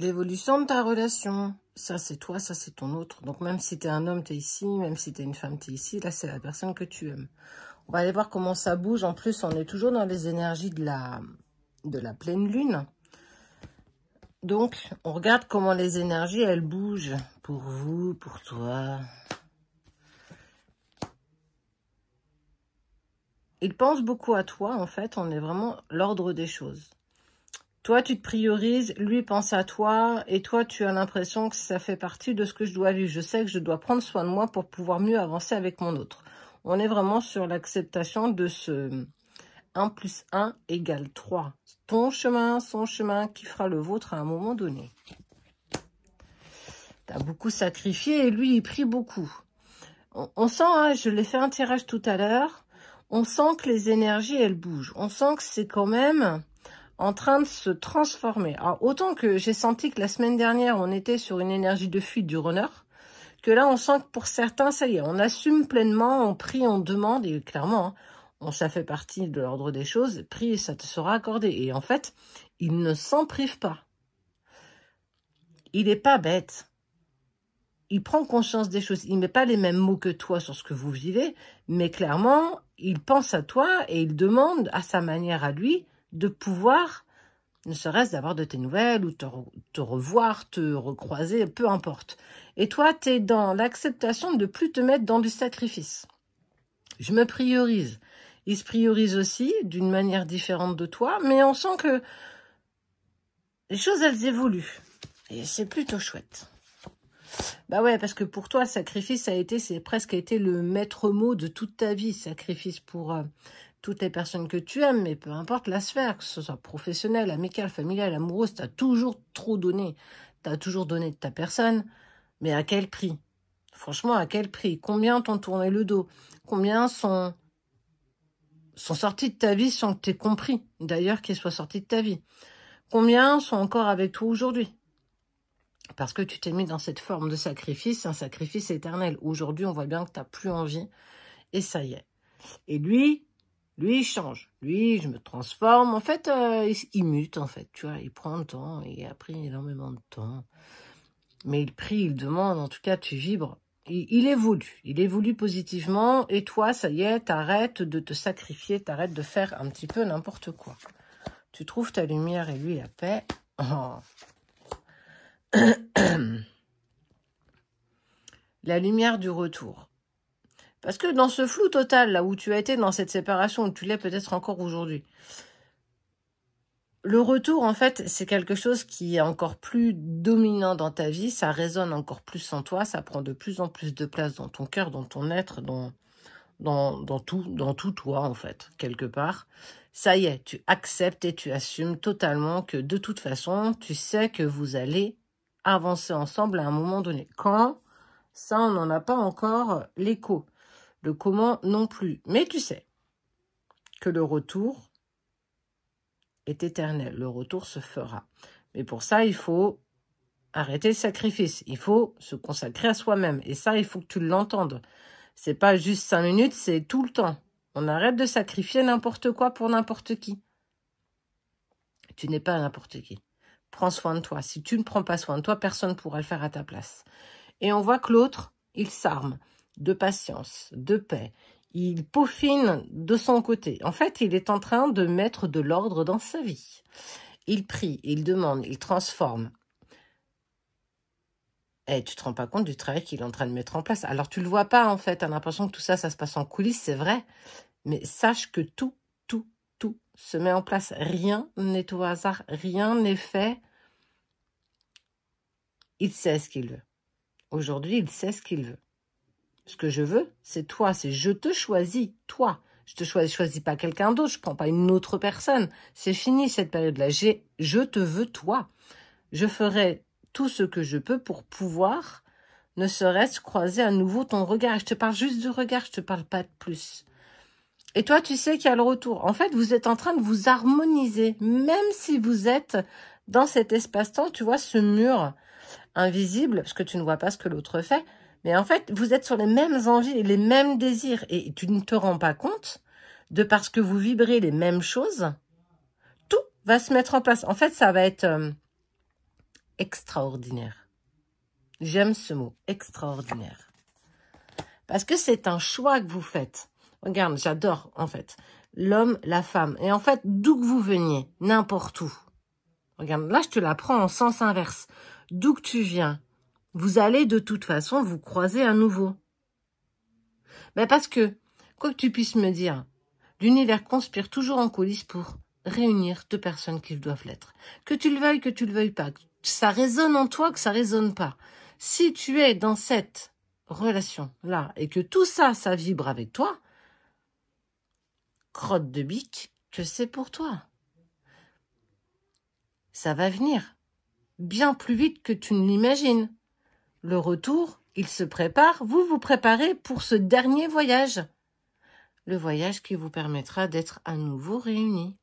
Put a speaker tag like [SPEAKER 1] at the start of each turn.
[SPEAKER 1] L'évolution de ta relation. Ça, c'est toi, ça, c'est ton autre. Donc, même si t'es un homme, t'es ici. Même si t'es une femme, t'es ici. Là, c'est la personne que tu aimes. On va aller voir comment ça bouge. En plus, on est toujours dans les énergies de la, de la pleine lune. Donc, on regarde comment les énergies, elles bougent. Pour vous, pour toi. Il pense beaucoup à toi, en fait. On est vraiment l'ordre des choses. Toi, tu te priorises, lui pense à toi, et toi, tu as l'impression que ça fait partie de ce que je dois lui. Je sais que je dois prendre soin de moi pour pouvoir mieux avancer avec mon autre. On est vraiment sur l'acceptation de ce 1 plus 1 égale 3. Ton chemin, son chemin, qui fera le vôtre à un moment donné. Tu as beaucoup sacrifié et lui, il prie beaucoup. On, sent, hein, je l'ai fait un tirage tout à l'heure, on sent que les énergies, elles bougent. On sent que c'est quand même en train de se transformer. Alors, autant que j'ai senti que la semaine dernière, on était sur une énergie de fuite du runner, que là, on sent que pour certains, ça y est, on assume pleinement, on prie, on demande, et clairement, hein, on, ça fait partie de l'ordre des choses, prie et ça te sera accordé. Et en fait, il ne s'en prive pas. Il n'est pas bête. Il prend conscience des choses. Il ne met pas les mêmes mots que toi sur ce que vous vivez, mais clairement, il pense à toi et il demande à sa manière à lui de pouvoir, ne serait-ce d'avoir de tes nouvelles ou te, revoir, te recroiser, peu importe. Et toi, tu es dans l'acceptation de plus te mettre dans du sacrifice. Je me priorise. Ils se priorise aussi d'une manière différente de toi, mais on sent que les choses, elles évoluent. Et c'est plutôt chouette. Bah ouais, parce que pour toi, sacrifice a été, c'est presque été le maître mot de toute ta vie. Sacrifice pour euh, toutes les personnes que tu aimes, mais peu importe la sphère, que ce soit professionnelle, amicale, familiale, amoureuse, t'as toujours trop donné. T'as toujours donné de ta personne, mais à quel prix Franchement, à quel prix Combien t'ont tourné le dos Combien sont sont sortis de ta vie sans que tu compris, d'ailleurs, qu'ils soient sortis de ta vie Combien sont encore avec toi aujourd'hui parce que tu t'es mis dans cette forme de sacrifice, un sacrifice éternel. Aujourd'hui, on voit bien que tu n'as plus envie, et ça y est. Et lui, lui, il change. Lui, je me transforme. En fait, euh, il, mute, en fait. Tu vois, il prend le temps. Il a pris énormément de temps. Mais il prie, il demande. En tout cas, tu vibres. Il, il évolue. Il évolue positivement. Et toi, ça y est, t'arrêtes de te sacrifier. T'arrêtes de faire un petit peu n'importe quoi. Tu trouves ta lumière et lui la paix. Oh la lumière du retour. Parce que dans ce flou total, là où tu as été dans cette séparation, où tu l'es peut-être encore aujourd'hui, le retour, en fait, c'est quelque chose qui est encore plus dominant dans ta vie, ça résonne encore plus en toi, ça prend de plus en plus de place dans ton cœur, dans ton être, dans, dans, dans, tout, dans tout toi, en fait, quelque part. Ça y est, tu acceptes et tu assumes totalement que de toute façon, tu sais que vous allez avancer ensemble à un moment donné. Quand Ça, on n'en a pas encore l'écho. Le comment non plus. Mais tu sais que le retour est éternel. Le retour se fera. Mais pour ça, il faut arrêter le sacrifice. Il faut se consacrer à soi-même. Et ça, il faut que tu l'entendes. C'est pas juste cinq minutes, c'est tout le temps. On arrête de sacrifier n'importe quoi pour n'importe qui. Tu n'es pas n'importe qui prends soin de toi. Si tu ne prends pas soin de toi, personne ne pourra le faire à ta place. Et on voit que l'autre, il s'arme de patience, de paix. Il peaufine de son côté. En fait, il est en train de mettre de l'ordre dans sa vie. Il prie, il demande, il transforme. Et eh, tu te rends pas compte du travail qu'il est en train de mettre en place. Alors tu le vois pas en fait, tu as l'impression que tout ça, ça se passe en coulisses, c'est vrai. Mais sache que tout se met en place. Rien n'est au hasard, rien n'est fait. Il sait ce qu'il veut. Aujourd'hui, il sait ce qu'il veut. Ce que je veux, c'est toi, c'est je te choisis, toi. Je te choisis, choisis pas quelqu'un d'autre, je ne prends pas une autre personne. C'est fini cette période-là. J'ai, je te veux toi. Je ferai tout ce que je peux pour pouvoir, ne serait-ce croiser à nouveau ton regard. Je te parle juste du regard, je te parle pas de plus. Et toi, tu sais qu'il y a le retour. En fait, vous êtes en train de vous harmoniser, même si vous êtes dans cet espace-temps, tu vois, ce mur invisible, parce que tu ne vois pas ce que l'autre fait. Mais en fait, vous êtes sur les mêmes envies et les mêmes désirs. Et tu ne te rends pas compte de parce que vous vibrez les mêmes choses, tout va se mettre en place. En fait, ça va être euh, extraordinaire. J'aime ce mot, extraordinaire. Parce que c'est un choix que vous faites. Regarde, j'adore, en fait. L'homme, la femme. Et en fait, d'où que vous veniez, n'importe où. Regarde, là, je te la prends en sens inverse. D'où que tu viens, vous allez de toute façon vous croiser à nouveau. Mais ben, parce que, quoi que tu puisses me dire, l'univers conspire toujours en coulisses pour réunir deux personnes qui doivent l'être. Que tu le veuilles, que tu le veuilles pas, ça résonne en toi, que ça résonne pas. Si tu es dans cette relation-là et que tout ça, ça vibre avec toi, crotte de bique que c'est pour toi. Ça va venir, bien plus vite que tu ne l'imagines. Le retour, il se prépare, vous vous préparez pour ce dernier voyage. Le voyage qui vous permettra d'être à nouveau réunis.